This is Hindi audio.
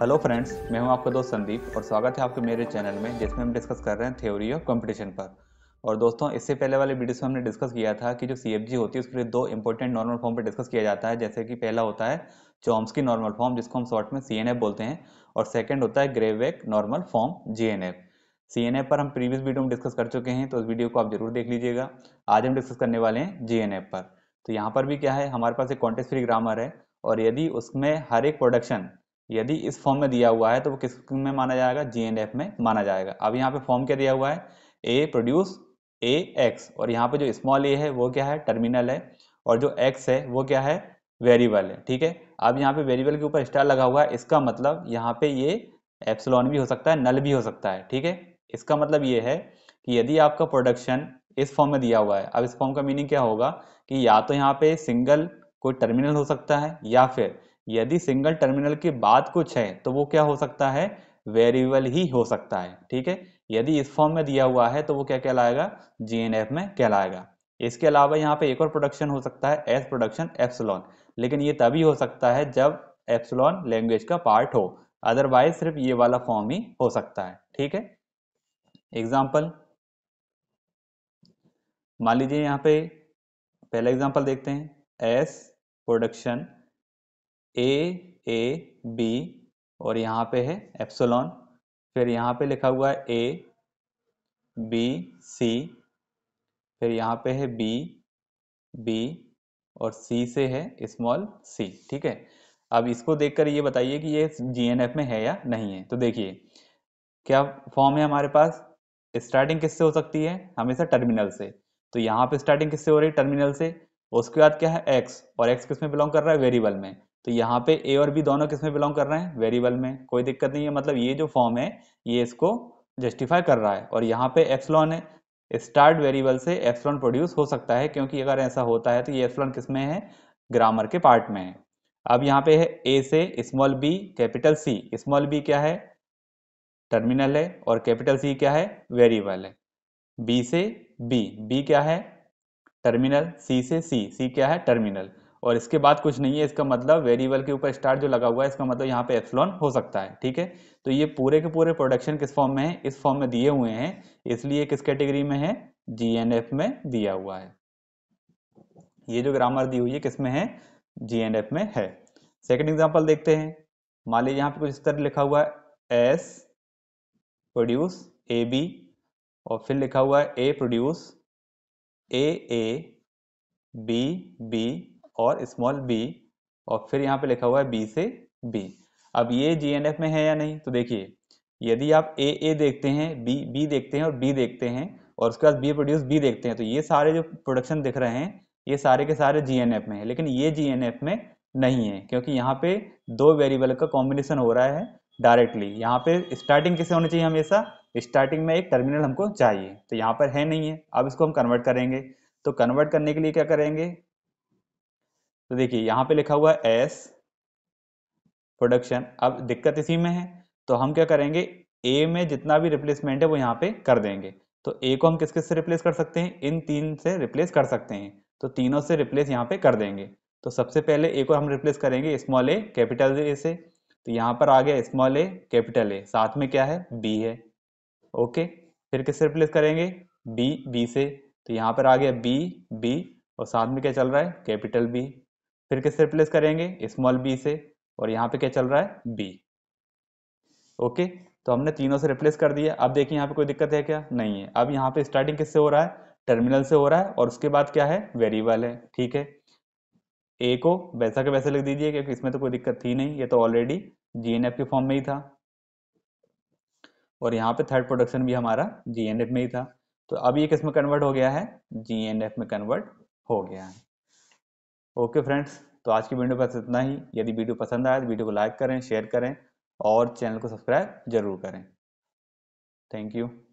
हेलो फ्रेंड्स मैं हूं आपका दोस्त संदीप और स्वागत है आपके मेरे चैनल में जिसमें हम डिस्कस कर रहे हैं थ्योरी ऑफ कंपटीशन पर और दोस्तों इससे पहले वाले वीडियोस में हमने डिस्कस किया था कि जो सी होती है उसके लिए दो इंपॉर्टेंट नॉर्मल फॉर्म पर डिस्कस किया जाता है जैसे कि पहला होता है चॉम्स नॉर्मल फॉर्म जिसको हम शॉर्ट में सी बोलते हैं और सेकेंड होता है ग्रेवेक नॉर्मल फॉर्म जी सी पर हम प्रीवियस वीडियो में डिस्कस कर चुके हैं तो उस वीडियो को आप जरूर देख लीजिएगा आज हम डिस्कस करने वाले हैं जी पर तो यहाँ पर भी क्या है हमारे पास एक कॉन्टेस्ट फ्री ग्रामर है और यदि उसमें हर एक प्रोडक्शन यदि इस फॉर्म में दिया हुआ है तो वो किस में माना जाएगा जी एंड एफ में माना जाएगा अब यहाँ पे फॉर्म क्या दिया हुआ है ए प्रोड्यूस ए एक्स और यहाँ पे जो स्मॉल ए है वो क्या है टर्मिनल है और जो एक्स है वो क्या है वेरिएबल है ठीक है अब यहाँ पे वेरिएबल के ऊपर स्टार लगा हुआ है इसका मतलब यहाँ पे ये एप्सलॉन भी हो सकता है नल भी हो सकता है ठीक है इसका मतलब ये है कि यदि आपका प्रोडक्शन इस फॉर्म में दिया हुआ है अब इस फॉर्म का मीनिंग क्या होगा कि या तो यहाँ पे सिंगल कोई टर्मिनल हो सकता है या फिर यदि सिंगल टर्मिनल के बाद कुछ है तो वो क्या हो सकता है वेरिएबल ही हो सकता है ठीक है यदि इस फॉर्म में दिया हुआ है तो वो क्या कहलाएगा जी में कहलाएगा इसके अलावा यहाँ पे एक और प्रोडक्शन हो सकता है एस प्रोडक्शन एप्सलॉन लेकिन ये तभी हो सकता है जब एप्सलॉन लैंग्वेज का पार्ट हो अदरवाइज सिर्फ ये वाला फॉर्म ही हो सकता है ठीक है एग्जाम्पल मान लीजिए यहाँ पे पहला एग्जाम्पल देखते हैं S production A A B और यहाँ पे है एप्सोलॉन फिर यहाँ पे लिखा हुआ है ए बी सी फिर यहाँ पे है बी बी और सी से है स्मॉल सी ठीक है अब इसको देखकर ये बताइए कि ये एफ में है या नहीं है तो देखिए क्या फॉर्म है हमारे पास स्टार्टिंग किससे हो सकती है हमेशा टर्मिनल से तो यहाँ पे स्टार्टिंग किससे हो रही है टर्मिनल से उसके बाद क्या है एक्स और एक्स किस में बिलोंग कर रहा है वेरिएबल में तो यहाँ पे ए और बी दोनों किसमें बिलोंग कर रहे हैं वेरिएबल में कोई दिक्कत नहीं है मतलब ये जो फॉर्म है ये इसको जस्टिफाई कर रहा है और यहाँ पे एप्सलॉन है स्टार्ट वेरिएबल से एप्सलॉन प्रोड्यूस हो सकता है क्योंकि अगर ऐसा होता है तो ये एप्सलॉन किसमें है ग्रामर के पार्ट में है अब यहाँ पे है ए से small B capital C small B क्या है टर्मिनल है और कैपिटल सी क्या है वेरिएबल है बी से बी बी क्या है टर्मिनल सी से सी सी क्या है टर्मिनल और इसके बाद कुछ नहीं है इसका मतलब वेरिएबल के ऊपर स्टार जो लगा हुआ है इसका मतलब यहाँ पे एफ्लॉन हो सकता है ठीक है तो ये पूरे के पूरे प्रोडक्शन किस फॉर्म में है इस फॉर्म में दिए हुए हैं इसलिए किस कैटेगरी में है जी में दिया हुआ है ये जो ग्रामर दी हुई है किस में है जी में है सेकेंड एग्जाम्पल देखते हैं मान लीजिए यहाँ पे कुछ इस तरह लिखा हुआ है एस प्रोड्यूस ए बी और फिर लिखा हुआ है A produce A A B B और स्मॉल बी और फिर यहाँ पे लिखा हुआ है बी से बी अब ये जी एन एफ में है या नहीं तो देखिए यदि आप ए ए देखते हैं बी बी देखते हैं और बी देखते हैं और उसके बाद बी प्रोड्यूस बी देखते हैं तो ये सारे जो प्रोडक्शन दिख रहे हैं ये सारे के सारे जी एन एफ में है लेकिन ये जी एन एफ में नहीं है क्योंकि यहाँ पे दो वेरिएबल का कॉम्बिनेशन हो रहा है डायरेक्टली यहाँ पे स्टार्टिंग किसे होनी चाहिए हमेशा स्टार्टिंग में एक टर्मिनल हमको चाहिए तो यहाँ पर है नहीं है अब इसको हम कन्वर्ट करेंगे तो कन्वर्ट करने के लिए क्या करेंगे तो देखिए यहाँ पे लिखा हुआ है एस प्रोडक्शन अब दिक्कत इसी में है तो हम क्या करेंगे ए में जितना भी रिप्लेसमेंट है वो यहाँ पे कर देंगे तो ए को हम किस किस से रिप्लेस कर सकते हैं इन तीन से रिप्लेस कर सकते हैं तो तीनों से रिप्लेस यहाँ पे कर देंगे तो सबसे पहले ए को हम रिप्लेस करेंगे स्मॉल ए कैपिटल ए से तो यहाँ पर आ गया स्मॉल ए कैपिटल ए साथ में क्या है बी है ओके फिर किससे रिप्लेस करेंगे बी बी से तो यहाँ पर आ गया बी बी और साथ में क्या चल रहा है कैपिटल बी फिर किससे रिप्लेस करेंगे स्मॉल बी से और यहाँ पे क्या चल रहा है बी ओके तो हमने तीनों से रिप्लेस कर दिया अब देखिए यहाँ पे कोई दिक्कत है क्या नहीं है अब यहाँ पे स्टार्टिंग किससे हो रहा है टर्मिनल से हो रहा है और उसके बाद क्या है वेरिएबल है ठीक है ए को वैसा के वैसे लिख दीजिए क्योंकि इसमें तो कोई दिक्कत थी नहीं ये तो ऑलरेडी जी के फॉर्म में ही था और यहाँ पे थर्ड प्रोडक्शन भी हमारा जी में ही था तो अब ये किसमें कन्वर्ट हो गया है जी में कन्वर्ट हो गया है ओके फ्रेंड्स तो आज की वीडियो बस इतना ही यदि वीडियो पसंद आया तो वीडियो को लाइक करें शेयर करें और चैनल को सब्सक्राइब जरूर करें थैंक यू